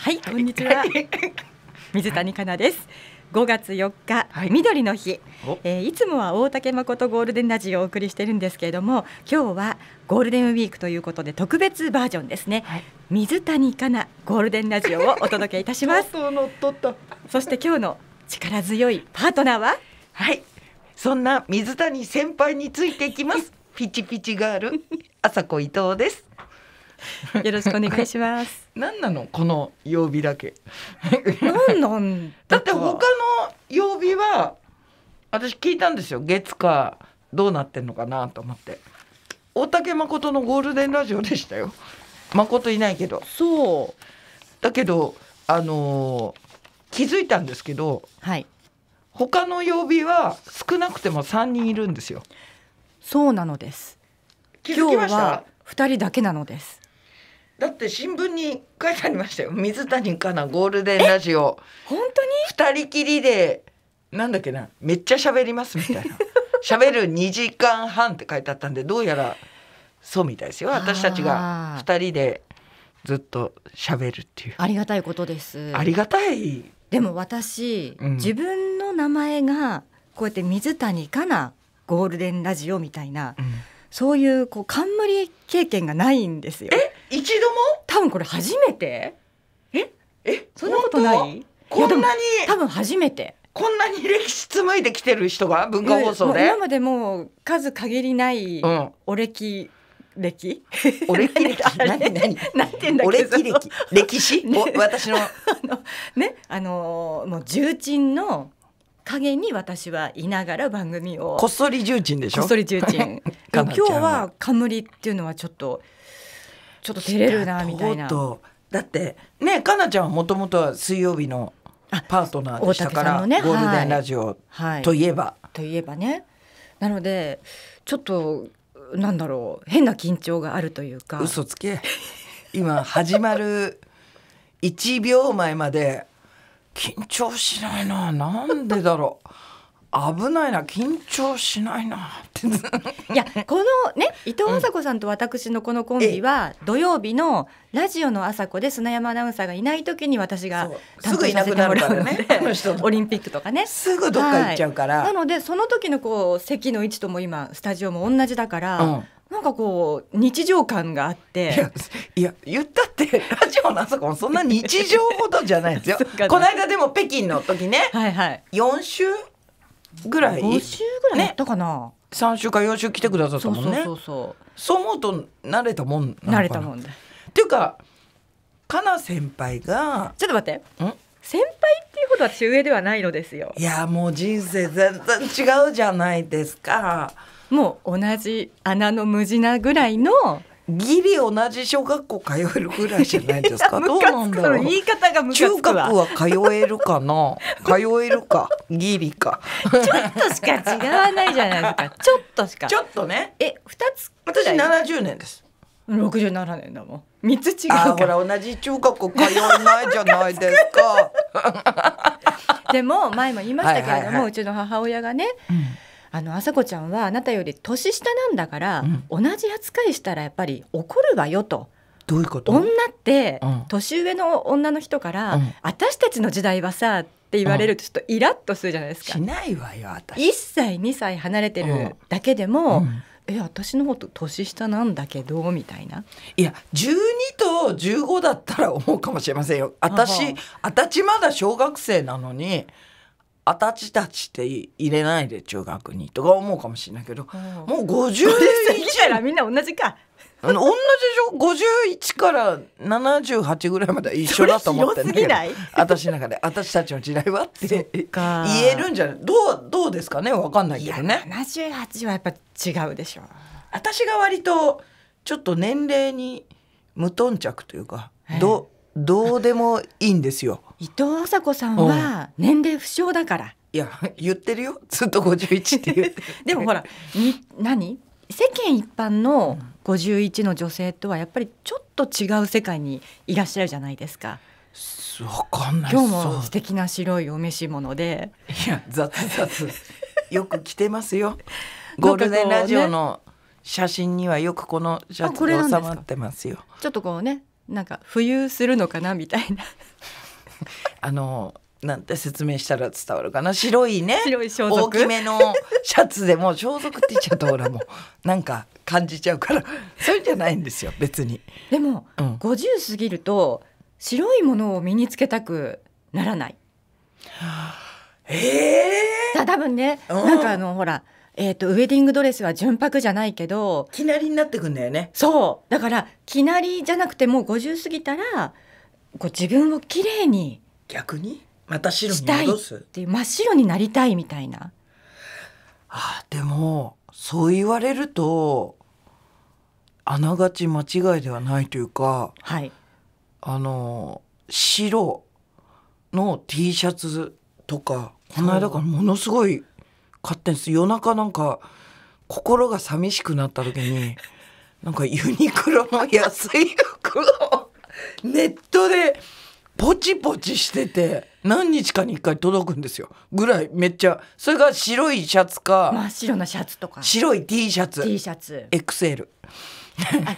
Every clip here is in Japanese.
はい、こんにちは。水谷香奈です。5月4日、はい、緑の日、えー、いつもは大竹誠ゴールデンラジオをお送りしてるんですけれども今日はゴールデンウィークということで特別バージョンですね、はい、水谷香奈ゴールデンラジオをお届けいたしますとそして今日の力強いパートナーははいそんな水谷先輩についていきます ピチピチガール朝子伊藤です よろしくお願いします。何なのこの曜日だけ。何なんだって他の曜日は私聞いたんですよ。月かどうなってんのかなと思って。大竹誠のゴールデンラジオでしたよ。誠いないけど。そう。だけどあのー、気づいたんですけど。はい。他の曜日は少なくても三人いるんですよ。そうなのです。気づきました。二人だけなのです。だって新聞に書いてありましたよ水谷かなゴールデンラジオ本当に2人きりでなんだっけなめっちゃ喋りますみたいな 喋る2時間半って書いてあったんでどうやらそうみたいですよ私たちが2人でずっと喋るっていうありがたいことですありがたいでも私、うん、自分の名前がこうやって水谷かなゴールデンラジオみたいな、うん、そういうこう冠経験がないんですよえ一度も多分これ初めてええそんなことないこんなに多分初めてこんなに歴史紡いできてる人が文化放送で今までもう数限りないお歴、う歴お歴歴 何何何て言うんだっけ歴歴歴史、ね、私のね あのもう重鎮の陰に私はいながら番組をこっそり重鎮でしょこっそり重鎮今日は冠っていうのはちょっとちょっと照れるなみたいな。だってねかなちゃんはもともとは水曜日のパートナーでしたから、ね、ゴールデンラジオといえば。はいはい、といえばね。なのでちょっとなんだろう変な緊張があるというか。嘘つけ今始まる1 秒前まで緊張しないななんでだろう危ないな緊張しないな いやこのね伊藤麻子さんと私のこのコンビは、土曜日のラジオの朝子で砂山アナウンサーがいない時に私が担当させてもらうので オリンピックとかねすぐどっか行っちゃうから、はい、なのでその時のこう席の位置とも今スタジオも同じだから、うんなんかこう日常感があっていや言ったってラジオのあこもそんな日常ほどじゃないですよ この間でも北京の時ね、はいはい、4週ぐらい5週ぐらいやったかな、ね、3週か4週来てくださったもんねそう思うと慣れたもん慣れたもんでっていうかかな先輩がちょっと待って先輩っていうほど私上ではないのですよいやもう人生全然違うじゃないですかもう同じ穴の無地なぐらいのギリ同じ小学校通えるぐらいじゃないですか。どうなんだろう。言い方が中学は通えるかな。通えるか、ギリか。ちょっとしか違わないじゃないですか。ちょっとしか。ちょっとね。え、二つ。私七十年です。六十七年だもん。三つ違うほら同じ中学校通わないじゃないですか。でも前も言いましたけれども、うちの母親がね。うんあの朝子ちゃんはあなたより年下なんだから、うん、同じ扱いしたらやっぱり怒るわよと。どういうこと女って、うん、年上の女の人から、うん、私たちの時代はさって言われるとちょっとイラッとするじゃないですか。しないわよ私1歳2歳離れてるだけでも、え私の方と年下なんだけどみたいないや12と15だったら思うかもしれませんよ私私まだ小学生なのにあたちたちって入れないで中学にとか思うかもしれないけど、もう51からみんな同じか。同じでしょ51から78ぐらいまで一緒だと思ってんだけど私の中で私たちの時代はって言えるんじゃないどうどうですかね分かんないけどね78はやっぱ違うでしょ私が割とちょっと年齢に無頓着というかどどうでもいいんですよ伊藤麻子さんは年齢不詳だから。いや言ってるよずっと五十一って 言ってでもほらに何世間一般の五十一の女性とはやっぱりちょっと違う世界にいらっしゃるじゃないですか。わかんない今日も素敵な白いお召し物でいや雑雑 よく着てますよゴールデンラジオの写真にはよくこのシャツが収まってますよちょっとこうねなんか浮遊するのかなみたいな あのなんて説明したら伝わるかな白いね白い装束大きめのシャツでも装束って言っちゃうと俺もなんか感じちゃうからそういうんじゃないんですよ別にでも、うん、過ぎると白いものを身につけたくならないええー、多分ね、うん、なんかあのほらえーと、ウェディングドレスは純白じゃないけどきなりになってくんだよねそうだからきなりじゃなくてもう50過ぎたらこう自分をきれいに逆にまた白にしたい戻すっていう真っ白になりたいみたいな。あでもそう言われるとあながち間違いではないというか、はい、あの白の T シャツとかこの間からものすごい買ってんです夜中なんか心が寂しくなった時になんかユニクロの安い服をネットでポチポチしてて何日かに1回届くんですよぐらいめっちゃそれが白いシャツか真っ白なシャツとか白い T シャツ T シャツ XL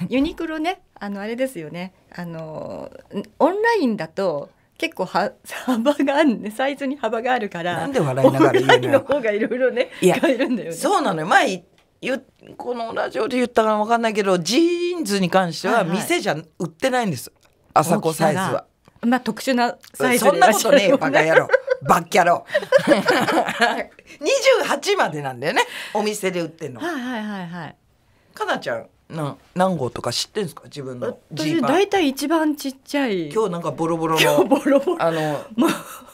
ユニクロねあのあれですよねあのオンラインだと結構は幅があるねサイズに幅があるからなんで笑いながら言うのの方がいろいろね変えるんだよねそうなのよ前このラジオで言ったか分かんないけどジーンズに関しては店じゃ売ってないんです、はいはい朝子サイズは。まあ特殊なサイズそんなことねえバカ野郎 バッキャロ28 までなんだよねお店で売ってんのはいはいはいはいかなちゃんな何号とか知ってんですか自分の私大体一番ちっちゃい今日なんかボロボロのあの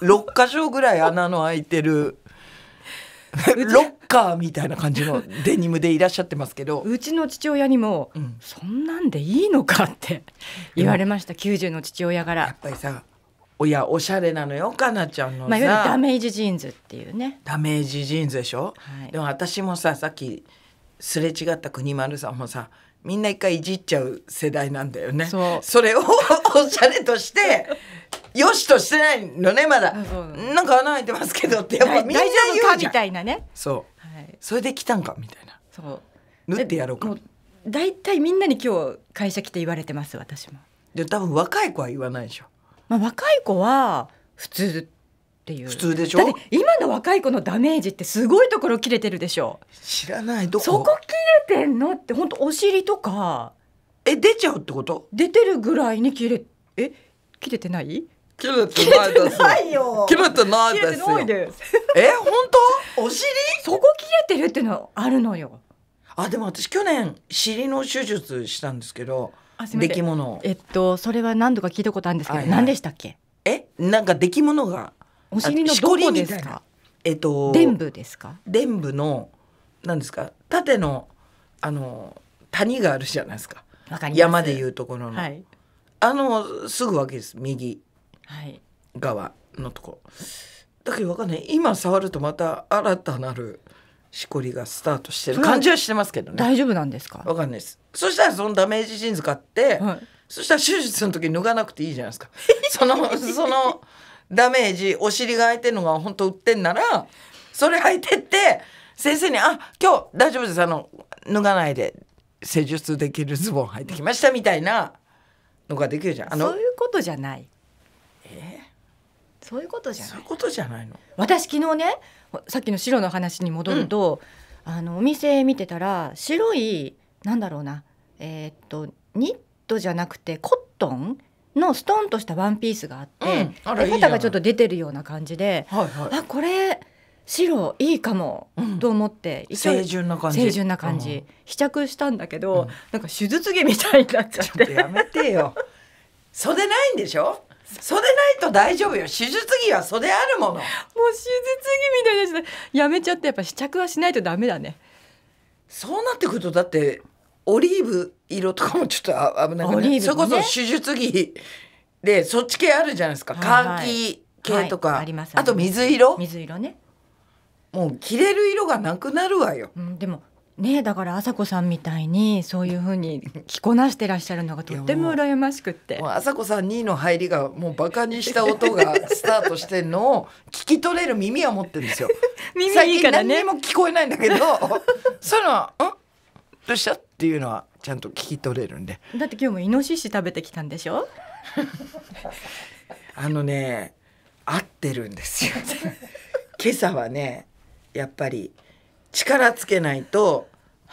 6か 所ぐらい穴の開いてる ロッカーみたいな感じのデニムでいらっしゃってますけどうちの父親にも、うん、そんなんでいいのかって言われました90の父親からやっぱりさおやおしゃれなのよかなちゃんのまあ、いわゆるダメージジーンズっていうねダメージジーンズでしょ、はい、でも私もささっきすれ違った国丸さんもさみんな一回いじっちゃう世代なんだよね。それを おしゃれとして よしとしてないのねまだなんか穴開いてますけどってやっぱみんな言うじゃんみたいなねそう、はい、それで来たんかみたいなそう縫ってやろうか大体みんなに今日会社来て言われてます私もで多分若い子は言わないでしょ、まあ、若い子は普通ていう普通でしょだって今の若い子のダメージってすごいところ切れてるでしょ知らないどこそこ切れてんのって本当お尻とかえ出ちゃうってこと出てるぐらいに切れえ切れてない切れてないですよ切れてないですよ切れえ本当お尻そこ切れてるってのあるのよあでも私去年尻の手術したんですけどできものえっとそれは何度か聞いたことあるんですけど、はいはい、何でしたっけえなんかできものがお尻のどこですかえっと臀部ですか臀部の何ですか縦のあの谷があるじゃないですか山でいうところの、はい、あのすぐわけです右側のところ、だけどわかんない今触るとまた新たなるしこりがスタートしてる感じはしてますけどね大丈夫なんですかわかんないですそしたらそのダメージジーンズ買って、はい、そしたら手術の時脱がなくていいじゃないですかその そのダメージお尻が空いてるのが本当売ってんならそれ履いてって先生に「あ今日大丈夫ですあの脱がないで施術できるズボン履いてきました」みたいなのができるじゃん。あのそういうことじゃない。えそういうことじゃない。そういうことじゃないの。私昨日ねさっきの白の話に戻ると、うん、あのお店見てたら白いなんだろうなえー、っとニットじゃなくてコットンのストーンとしたワンピースがあって、うん、肩がちょっと出てるような感じで、はいはい、あこれ白いいかもと思って、うん、清純な感じ清純な感じ、うん、試着したんだけど、うん、なんか手術着みたいになっちゃって、やめてよ袖ないんでしょ袖ないと大丈夫よ手術着は袖あるものもう手術着みたいなやめちゃってやっぱ試着はしないとダメだねそうなってくるとだってオリーブ色とかもちょっと危ない、ね、それこそ手術着でそっち系あるじゃないですか、カーキ系とか、はいああと水色水色ねもう着れる色がなくなるわよ、うん、でもねだから朝子さんみたいにそういうふうに着こなしてらっしゃるのがとっても羨ましくって朝子さん2位の入りがもうバカにした音が スタートしてんのを聞き取れる耳は持ってるんですよ 耳いいからね何も聞こえないんだけど そうういの「は「んとしたっていうのはちゃんと聞き取れるんでだって今日もイノシシ食べてきたんでしょ あのね合ってるんですよ 今朝はねやっぱり力つけないと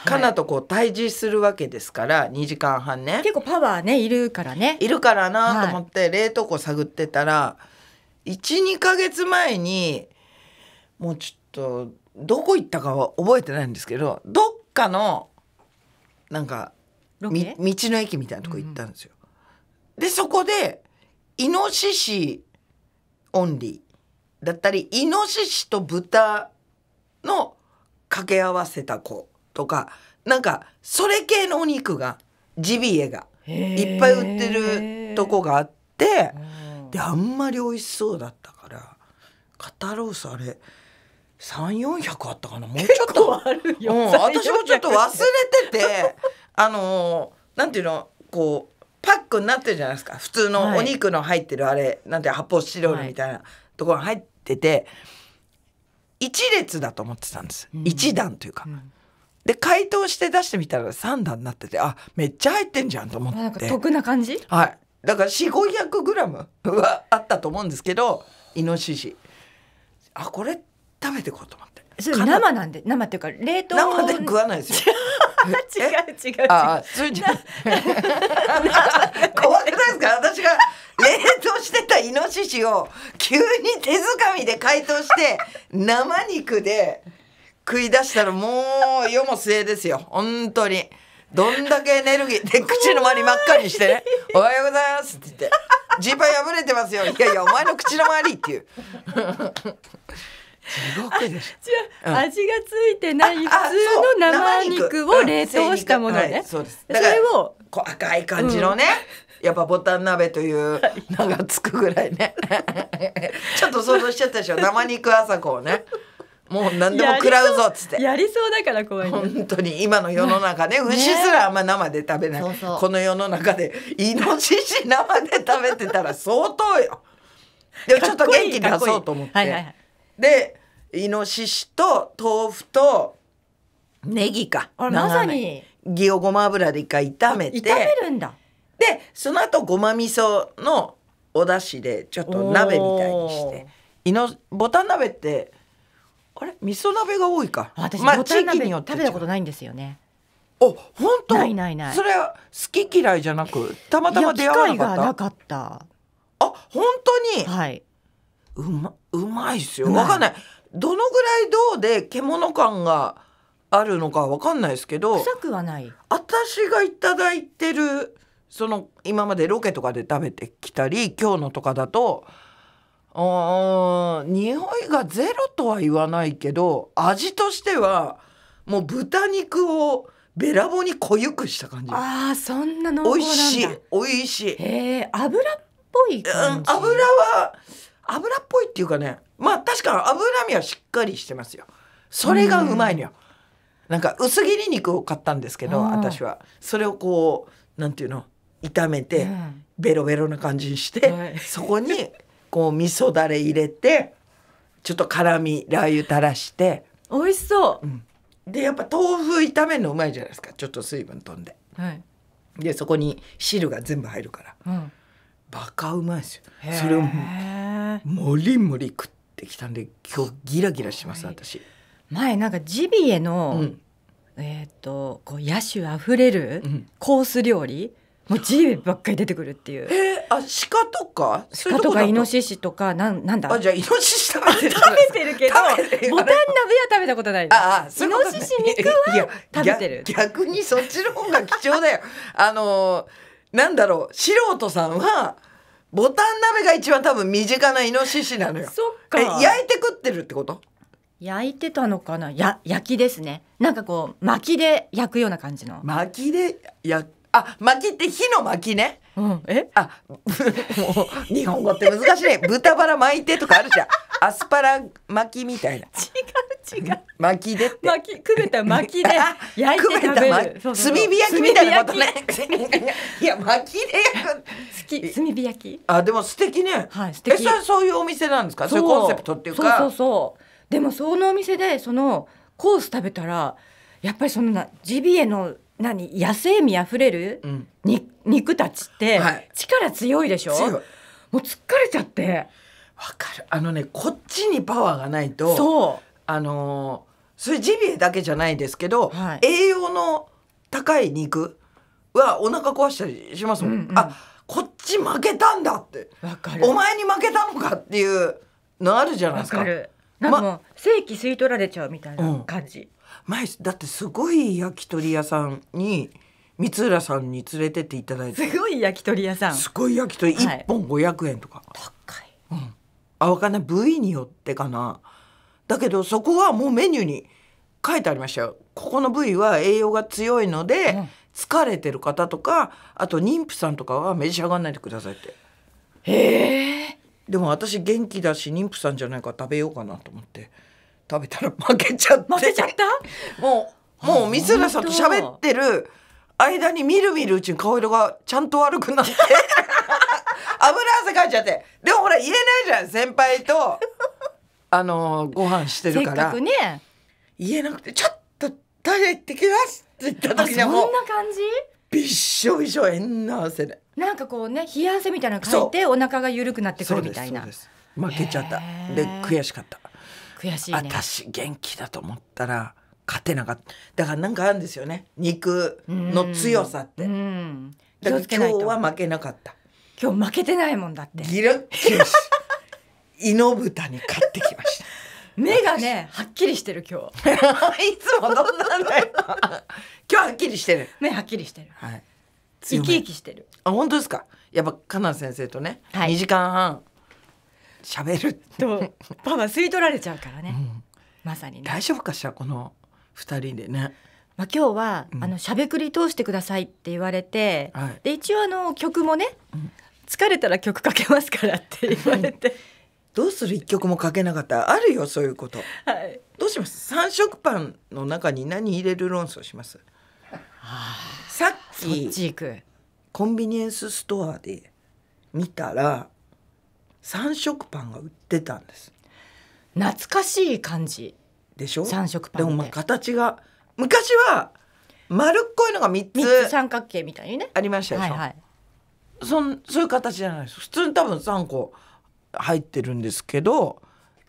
かなとこう対峙するわけですから、はい、2時間半ね結構パワーねいるからねいるからなと思って、冷凍庫探ってたら12か月前にもうちょっとどこ行ったかは覚えてないんですけどどっかのなんか道の駅みたいなとこ行ったんですよ。うん、でそこでイノシシオンリーだったりイノシシと豚の掛け合わせた子とかなんかそれ系のお肉がジビエがいっぱい売ってるとこがあってであんまり美味しそうだったから肩ロースあれ。三四百あったかなもうちょっと あるよ、うん、私もちょっと忘れててあのー、なんていうのこうパックになってるじゃないですか普通のお肉の入ってるあれ、はい、なんて発泡スチロールみたいなところ入ってて、はい、1列だと思ってたんです、うん、1段というか。うんで解凍して出してみたら3段になっててあめっちゃ入ってんじゃんと思ってなんか得な感じはいだから4 5 0 0ムはあったと思うんですけどイノシシあこれ食べていこうと思って。それ生なんで生っていうか冷凍生で食わないですよ。違う違う違う。ああそれじゃ怖くないですか私が冷凍してたイノシシを急に手づかみで解凍して 生肉で食い出したらもう世も末ですよ本当に。どんだけエネルギーで口の周り真っ赤にしてね「おはようございます」って言って「ジーパン破れてますよ」「いやいやお前の口の周り」っていう。地獄でしょ、うん、味がついてない普通の生肉を冷凍したものね、うんはい、そうですそれをこう赤い感じのね、やっぱボタン鍋という名がつくぐらいね ちょっと想像しちゃったでしょ生肉朝子をねもう何でも食らうぞっつってやりそうだから怖い、ね、本当に今の世の中ね牛すらあんま生で食べない、ね、この世の中でイノシシ生で食べてたら相当よでもちょっと元気出そうと思って。でイノシシと豆腐とネギかあまさにギをごま油で一回炒めて炒めるんだでその後ごま味噌のお出汁でちょっと鍋みたいにしていのボタン鍋ってあれ味噌鍋が多いか私、まあ、地域によって食べたことないんですよねお本当ないないないそれは好き嫌いじゃなくたまたま出会わなかったあ本当にはいうまうまいっすよわかんないどのぐらいどうで獣感があるのかわかんないですけど臭くはない私がいただいてるその今までロケとかで食べてきたり今日のとかだと匂いがゼロとは言わないけど味としてはもう豚肉をべらぼうに濃ゆくした感じああそんな濃厚なんだ美味しい美味しいへえ油っぽい感じ、うん、油は油っぽいっていうかねまあ確か脂身はしっかりしてますよそれがうまいのよ、うん、なんか薄切り肉を買ったんですけど、うん、私はそれをこうなんていうの炒めて、うん、ベロベロな感じにして、はい、そこにこう味噌だれ入れてちょっと辛みラー油垂らして美味しそう、うん、でやっぱ豆腐炒めるのうまいじゃないですかちょっと水分飛んで、はい、でそこに汁が全部入るから、うん、バカうまいですよそれをもりもり食ってきたんで今日ギラギラします私前なんかジビエの、うん、えっ、ー、とこう野趣あふれるコース料理、うん、もうジビエばっかり出てくるっていう。えー、あ鹿とか鹿とかイノシシとかなんなんだあじゃあイノシシ食べてる食べてるけどボタン鍋は食べたことないああイノシシ肉は食べてる逆にそっちの方が貴重だよあのー、なんだろう素人さんはボタン鍋が一番多分身近なイノシシなのよ。そっか。焼いて食ってるってこと焼いてたのかなや焼きですね。なんかこう薪で焼くような感じの。薪で焼あ薪って火の薪ね。うん、えあ もう日本語って難しい豚バラ巻いてとかあるじゃん。アスパラ巻きみたいな。違う違う。巻きでって。巻き、くべた巻きで 焼いて食べる。炭火焼きみたいなことね。いや巻きで焼く。好き炭火焼き。あでも素敵ね。はい素敵。えそれそういうお店なんですか。そういうコンセプトっていうか。そうそうそう。でもそのお店でそのコース食べたらやっぱりそのなジビエの何野生味あふれる、うん、肉たちって、力強いでしょ。強い。もう疲れちゃって。かるあのねこっちにパワーがないとそうあのそれジビエだけじゃないですけど、はい栄養の高い肉はお腹壊したりしますもん、うんうんあこっち負けたんだってわかるお前に負けたのかっていうのあるじゃないですかかなんかもう正規吸い取られちゃうみたいな感じ、前だってすごい焼き鳥屋さんに光浦さんに連れてっていただいてすごい焼き鳥屋さんすごい焼き鳥1本500円とか、高い、うんあわかんない部位によってかなだけどそこはもうメニューに書いてありましたよここの部位は栄養が強いので、疲れてる方とかあと妊婦さんとかは召し上がらないでくださいってへえでも私元気だし妊婦さんじゃないから食べようかなと思って食べたら負けちゃって負けちゃったもうもう光浦さんと喋ってる間にみるみるうちに顔色がちゃんと悪くなって汗かいちゃってでもほら言えないじゃん先輩と あのご飯してるから、ね、言えなくて「ちょっとトイレ行ってきます」って言った時にはもうそんな感じびっしょびしょ縁な汗でなんかこうね冷や汗みたいなのかいてお腹が緩くなってくるみたいな負けちゃったで悔しかった悔しい、ね、私元気だと思ったら勝てなかっただからなんかあるんですよね肉の強さって、だから今日は負けなかった今日負けてないもんだってギロッキュシイノに勝ってきました目がねはっきりしてる今日 いつもどんなんだよ今日はっきりしてる目はっきりしてるはい生き生きしてるあ本当ですかやっぱカナ先生とね、はい、2時間半喋るとパパ吸い取られちゃうからね、うん、まさに、ね、大丈夫かしらこの2人でねまあ、今日は、あのしゃべくり通してくださいって言われて、はい、で一応あの曲もね、疲れたら曲かけますからって言われて。どうする一曲もかけなかったあるよそういうこと、はい、どうします三色パンの中に何入れる論争します、はあ、さっきコンビニエンスストアで見たら三色パンが売ってたんです懐かしい感じでしょ三色パンでもまあ形が昔は丸っこいのが3つ三角形みたいにねありましたでしょ、はいはい、そんそういう形じゃないです普通に多分3個入ってるんですけど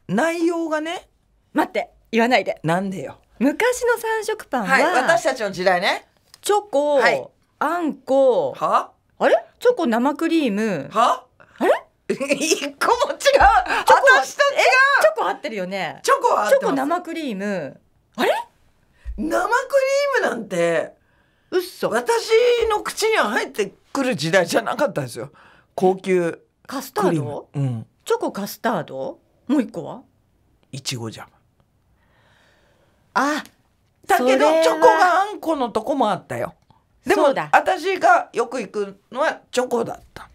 内容がね待って言わないでなんでよ昔の三色パンは、はい、私たちの時代ねチョコ、はい、あんこはあれチョコ生クリームはあれ一個も違うチョコ私と違うチョコ合ってるよねチョコチョコ生クリームあれ生クリームなんてうっそ私の口には入ってくる時代じゃなかったですよ高級カスタード、うん、チョコカスタードもう一個はいちごじゃんあだけどチョコがあんこのとこもあったよでも私がよく行くのはチョコだった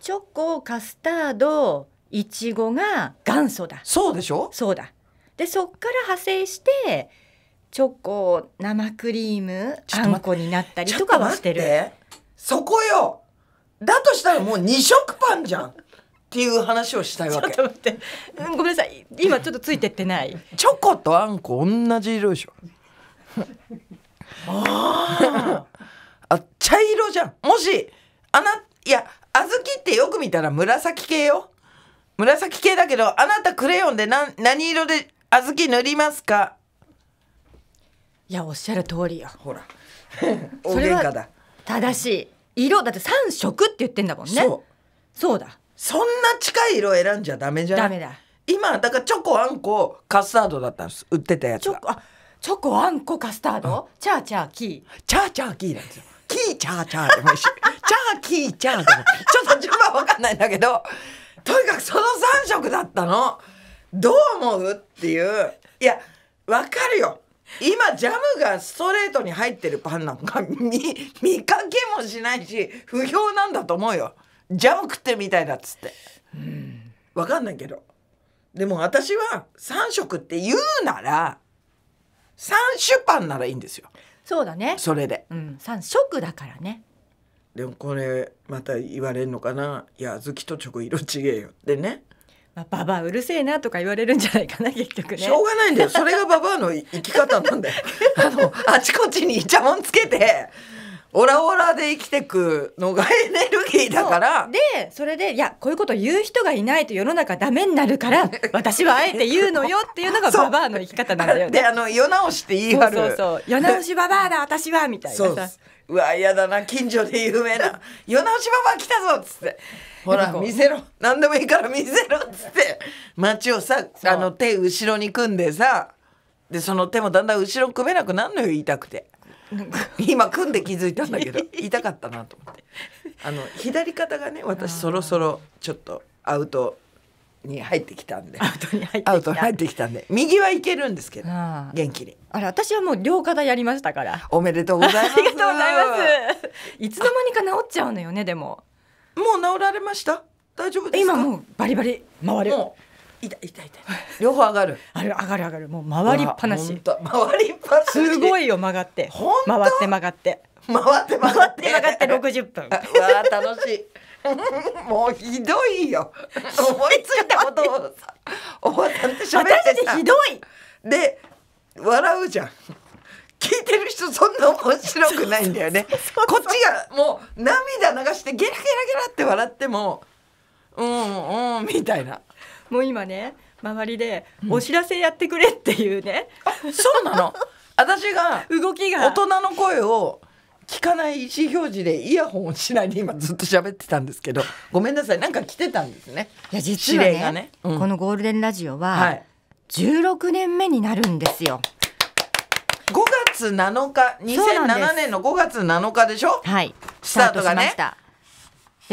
チョコカスタードいちごが元祖だそうでしょそうだでそっから派生してチョコ生クリームあんこになったりとかはしてるそこよだとしたらもう2食パンじゃんっていう話をしたいわけちょっと待って、うん、ごめんなさい今ちょっとついてってないチョコとあんこ同じ色でしょああ茶色じゃんもしあないや小豆ってよく見たら紫系よ紫系だけどあなたクレヨンで何何色で小豆塗りますかいやおっしゃる通りよほら大喧嘩だ正しい色だって3色って言ってんだもんねそうそうだそんな近い色選んじゃダメじゃんダメだ今だからチョコあんこカスタードだったんです売ってたやつチョコあチョコあんこカスタード、うん、チャーチャーキーチャーチャーキーなんですよキーチャーチャーでもいいし チャーキーチャーでもちょっと順番わかんないんだけどとにかくその3色だったのどう思うっていういやわかるよ今ジャムがストレートに入ってるパンなんか見 見かけもしないし不評なんだと思うよジャム食ってみたいだっつって分かんないけどでも私は3食って言うなら3種パンならいいんですよそうだねそれで、うん、3食だからねでもこれまた言われるのかないや小豆とチョコ色違えよってねまあ、ババアうるせえなとか言われるんじゃないかな結局ねしょうがないんだよそれがババアの生き方なんだよ あのあちこちにいちゃもんつけてオラオラで生きてくのがエネルギーだからでそれでいやこういうこと言う人がいないと世の中ダメになるから私はあえて言うのよっていうのがババアの生き方なんだよね。であの世直しって言い張るそうそう世直しババアだ私はみたいなさ。うわ嫌だな近所で有名な「世直しババア来たぞ」っつって「ほら見せろ何でもいいから見せろ」っつって街をさあの手後ろに組んでさでその手もだんだん後ろ組めなくなるのよ言いたくて。今組んで気づいたんだけど痛 かったなと思ってあの左肩がね私そろそろちょっとアウトに入ってきたんでアウトに入ってきたんで右はいけるんですけど元気にあれ私はもう両肩やりましたからおめでとうございますありがとうございますいつの間にか治っちゃうのよねでももう治られました大丈夫です今もうバリバリ回るもう痛い痛い痛い両方上がるあれ上がる上がるもう回りっぱなし回りっぱなしすごいよ曲がって回って曲がって回って回って曲がって60分 わあ楽しい もうひどいよ思いついたことをさおばさって喋ってさひどいで笑うじゃん聞いてる人そんな面白くないんだよねこっちがもう涙流してゲラゲラゲラって笑ってもうんうんみたいなもう今ね周りでお知らせやってくれっていうね、うん、そうなの 私が動きが大人の声を聞かない意思表示でイヤホンをしないで今ずっと喋ってたんですけどごめんなさいなんか来てたんですねいや実はね、ねうん、このゴールデンラジオは16年目になるんですよ、はい、5月7日2007年の5月7日でしょはいスタートがねトしました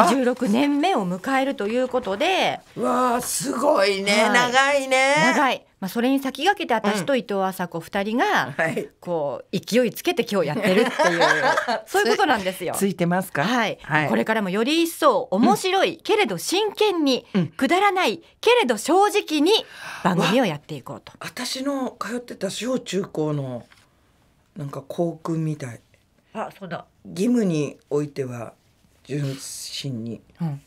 16年目を迎えるということでわあすごいね、はい、長いね長い、まあ、それに先駆けて私と伊藤麻子2人が、こう勢いつけて今日やってるっていう そういうことなんですよ。ついてますか、はい、はい、これからもより一層面白い、けれど真剣に、うん、くだらないけれど正直に番組をやっていこうと。私の通ってた小中高のなんか校訓みたい。あそうだ義務においては純真に、うん、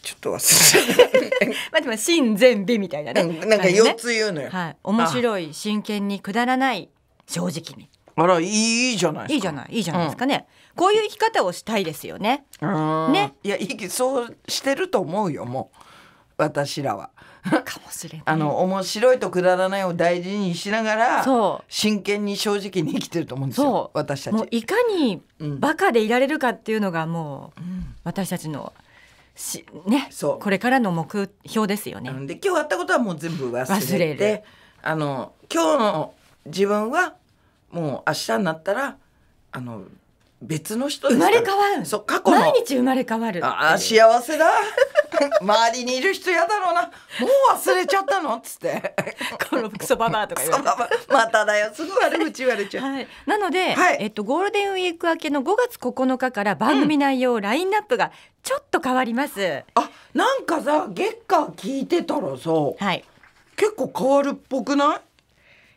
ちょっと忘れて まあでも真善美みたいなねなんか4つ言うのよ、ね、はい、面白い真剣にくだらない正直にあらいいじゃないいいじゃないいいじゃないですかね、うん、こういう生き方をしたいですよねねいやいいそうしてると思うよもう私らはかもしれないあの面白いとくだらないを大事にしながら真剣に正直に生きてると思うんですよ私たちもういかにバカでいられるかっていうのがもう、うん、私たちのしねそうこれからの目標ですよね。で今日やったことはもう全部忘れてあの今日の自分はもう明日になったらあの別の人生まれ変わるそう過去毎日生まれ変わるああ幸せだ 周りにいる人やだろうなもう忘れちゃったのっつってこのクソババアとか言われてまただよすぐ悪口言われちゃう、はい、なので、はい、えっと、ゴールデンウィーク明けの5月9日から番組内容、うん、ラインナップがちょっと変わりますあなんかさ月間聞いてたらさ、はい、結構変わるっぽくない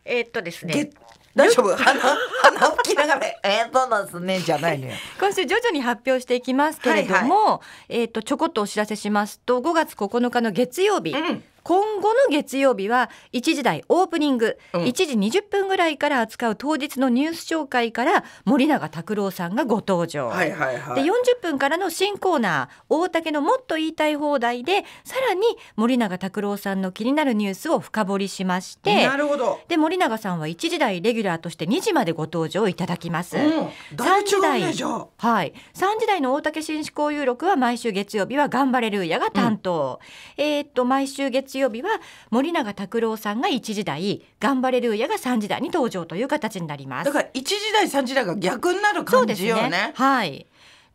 えー、っとですね月大丈夫鼻鼻を切ながら「えー、そうなんですね」じゃないの、ね、よ。今週徐々に発表していきますけれども、はいはい、えっ、ー、とちょこっとお知らせしますと5月9日の月曜日、うん今後の月曜日は1時台オープニング、うん、1時20分ぐらいから扱う当日のニュース紹介から森永卓郎さんがご登場、はいはいはい、で40分からの新コーナー大竹のもっと言いたい放題でさらに森永卓郎さんの気になるニュースを深掘りしましてなるほどで森永さんは1時台レギュラーとして2時までご登場いただきます。うん、だはい、3時台の大竹紳士交有録は毎週月曜日は「頑張れるやが担当、うん、えー、っと毎週月日曜日は森永卓郎さんが1時台頑張れるーヤが3時台に登場という形になりますだから1時台3時台が逆になる感じよね、ね、はい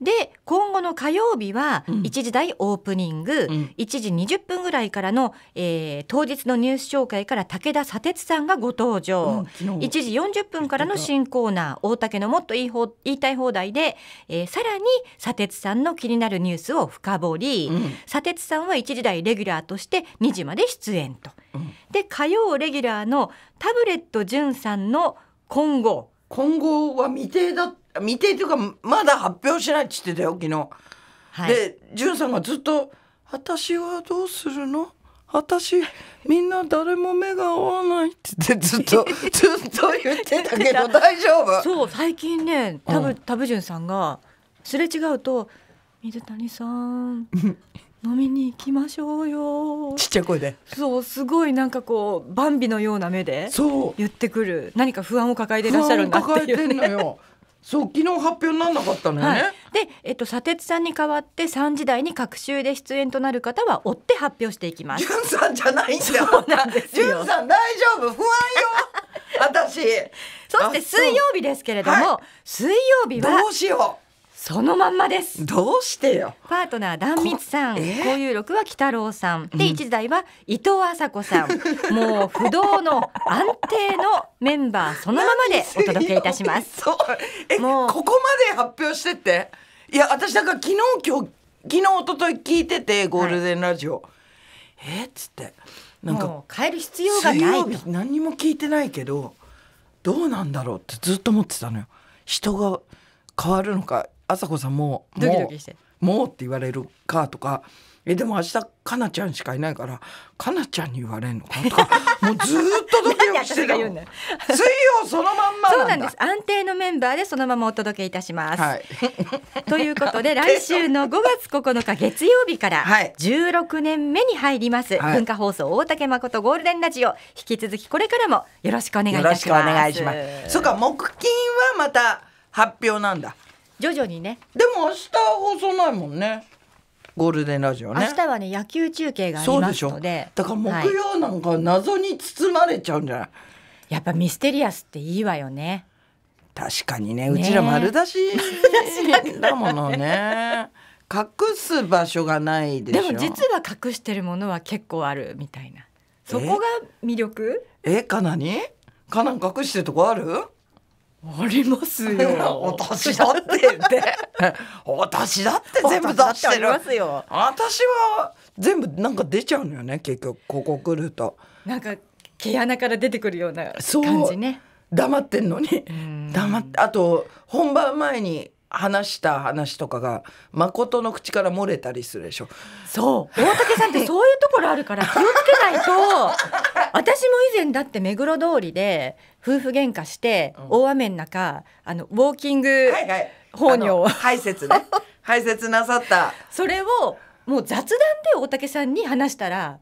で今後の火曜日は1時台オープニング、うん、1時20分ぐらいからの、えー、当日のニュース紹介から武田砂鉄さんがご登場、うん、1時40分からの新コーナー大竹のもっといい方言いたい放題で、えー、さらに砂鉄さんの気になるニュースを深掘り、うん、砂鉄さんは1時台レギュラーとして2時まで出演と、うん、で火曜レギュラーのタブレット潤さんの今後今後は未定だっ未定というかまだ発表しないって言ってたよ昨日。はい、で潤さんがずっと「私はどうするの?」私みんな誰も目が合わないってずっと ずっと言ってたけど大丈夫そう最近ね多ぶ、多分潤さんがすれ違うと「水谷さん飲みに行きましょうよ」ちっちゃい声でそうすごいなんかこうバンビのような目で言ってくる何か不安を抱えていらっしゃるんだっていう、ね、抱えてんのよ そう昨日発表にならなかったのよね、はい、で、えっと、砂鉄さんに代わって3時台に各週で出演となる方は追って発表していきますじゅんさんじゃないんだよじゅんさん大丈夫不安よ 私そして水曜日ですけれども、はい、水曜日はどうしようそのまんまですどうしてよパートナー壇蜜さんこ,、ういう六は鬼太郎さんで一時代は伊藤麻子さん、うん、もう不動の安定のメンバーそのままでお届けいたしますえもうここまで発表してっていや私なんか昨日今日昨日一昨日聞いててゴールデンラジオ、はい、えっつってなんかもう変える必要がない何も聞いてないけどどうなんだろうってずっと思ってたのよ人が変わるのか朝子さんも「ドキドキしてもう」って言われるかとか「えでも明日かなちゃんしかいないからかなちゃんに言われるのか」とか もうずっとドキドキしてた水曜そのまんまそうなんです安定のメンバーでそのままお届けいたします。はい、ということで来週の5月9日月曜日から16年目に入ります、はい、文化放送大竹誠ゴールデンラジオ引き続きこれからもよろしくお願いいたします。そうか木金はまた発表なんだ徐々にねでも明日放送ないもんねゴールデンラジオね明日はね野球中継がありますのでだから木曜なんか謎に包まれちゃうんじゃない、はい、やっぱミステリアスっていいわよね確かにねうちら丸出しだものね、隠す場所がないででも実は隠してるものは結構あるみたいなそこが魅力ええかなにかなん隠してるとこあるありますよ。お 年だってって。お 年だって全部出してる。て私は全部なんか出ちゃうのよね、結局ここ来ると。なんか毛穴から出てくるような感じね。黙ってんのに。黙って、あと本番前に話した話とかが誠の口から漏れたりするでしょそう大竹さんってそういうところあるから 気をつけないと私も以前だって目黒通りで夫婦喧嘩して、大雨の中あのウォーキング放尿、はいはい、排泄ね 排泄なさったそれをもう雑談で大竹さんに話したら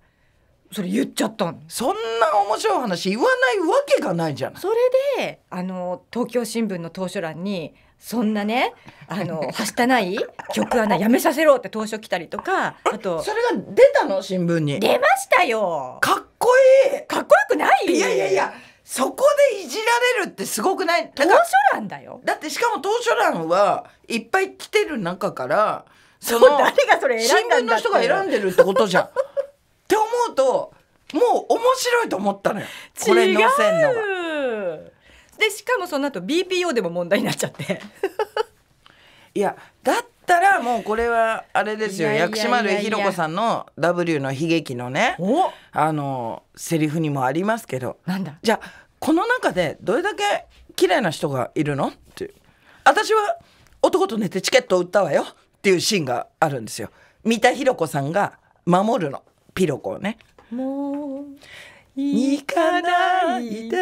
それ言っちゃったそんな面白い話言わないわけがないじゃないそれであの東京新聞の投書欄に「そんなね、あの、はしたない曲穴やめさせろって当初来たりとか、あと。それが出たの新聞に。出ましたよかっこいいかっこよくないいやいやいや、そこでいじられるってすごくない当初欄だよ。だってしかも当初欄はいっぱい来てる中から、その、誰がそれ新聞の人が選んでるってことじゃん。って思うと、もう面白いと思ったのよ。これ載せんのが。でしかもその後 BPO でも問題になっちゃって いやだったらもうこれはあれですよ薬師丸ひろ子さんの W の悲劇のねあのセリフにもありますけどなんだじゃあこの中でどれだけ綺麗な人がいるのっていう私は男と寝てチケットを売ったわよっていうシーンがあるんですよ三田ひろ子さんが守るのピロコをねもう行かないで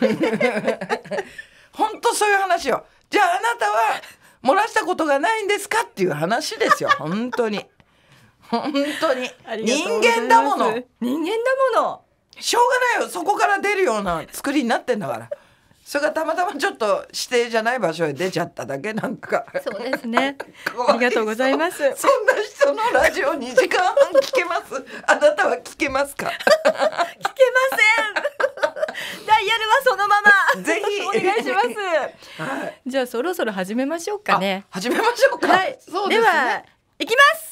本当そういう話よじゃああなたは漏らしたことがないんですかっていう話ですよ本当に本当に人間だもの人間だものしょうがないよそこから出るような作りになってんだからそれがたまたまちょっと指定じゃない場所へ出ちゃっただけなんかそうですね ありがとうございますそんな人のラジオ2時間半聞けますあなたは聞けますか 聞けませんやるはそのまま。ぜひお願いします。はい、じゃあそろそろ始めましょうかね。始めましょうか。はい、そうですね。ではいきます。